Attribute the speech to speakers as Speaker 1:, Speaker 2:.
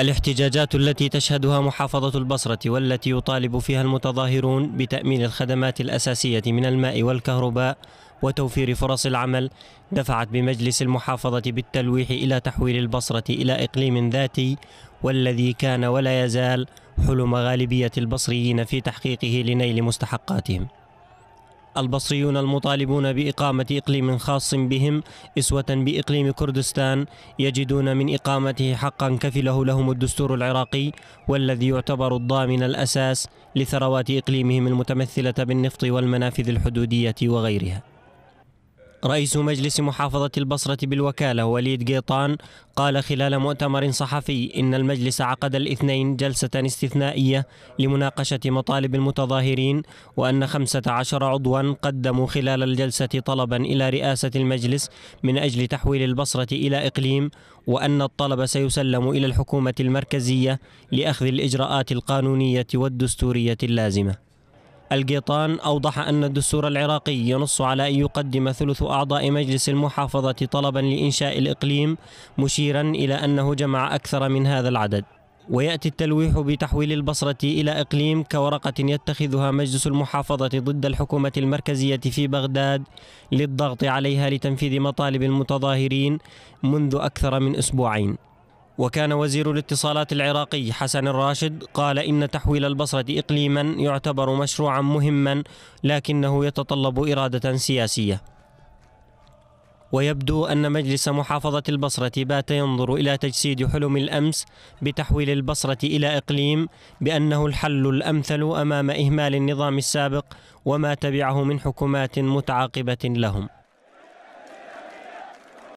Speaker 1: الاحتجاجات التي تشهدها محافظة البصرة والتي يطالب فيها المتظاهرون بتأمين الخدمات الأساسية من الماء والكهرباء وتوفير فرص العمل دفعت بمجلس المحافظة بالتلويح إلى تحويل البصرة إلى إقليم ذاتي والذي كان ولا يزال حلم غالبية البصريين في تحقيقه لنيل مستحقاتهم البصريون المطالبون بإقامة إقليم خاص بهم إسوة بإقليم كردستان يجدون من إقامته حقا كفله لهم الدستور العراقي والذي يعتبر الضامن الأساس لثروات إقليمهم المتمثلة بالنفط والمنافذ الحدودية وغيرها رئيس مجلس محافظة البصرة بالوكالة وليد قيطان قال خلال مؤتمر صحفي إن المجلس عقد الاثنين جلسة استثنائية لمناقشة مطالب المتظاهرين وأن 15 عضوا قدموا خلال الجلسة طلبا إلى رئاسة المجلس من أجل تحويل البصرة إلى إقليم وأن الطلب سيسلم إلى الحكومة المركزية لأخذ الإجراءات القانونية والدستورية اللازمة القيطان أوضح أن الدستور العراقي ينص على أن يقدم ثلث أعضاء مجلس المحافظة طلبا لإنشاء الإقليم مشيرا إلى أنه جمع أكثر من هذا العدد ويأتي التلويح بتحويل البصرة إلى إقليم كورقة يتخذها مجلس المحافظة ضد الحكومة المركزية في بغداد للضغط عليها لتنفيذ مطالب المتظاهرين منذ أكثر من أسبوعين وكان وزير الاتصالات العراقي حسن الراشد قال إن تحويل البصرة إقليما يعتبر مشروعا مهما لكنه يتطلب إرادة سياسية ويبدو أن مجلس محافظة البصرة بات ينظر إلى تجسيد حلم الأمس بتحويل البصرة إلى إقليم بأنه الحل الأمثل أمام إهمال النظام السابق وما تبعه من حكومات متعاقبة لهم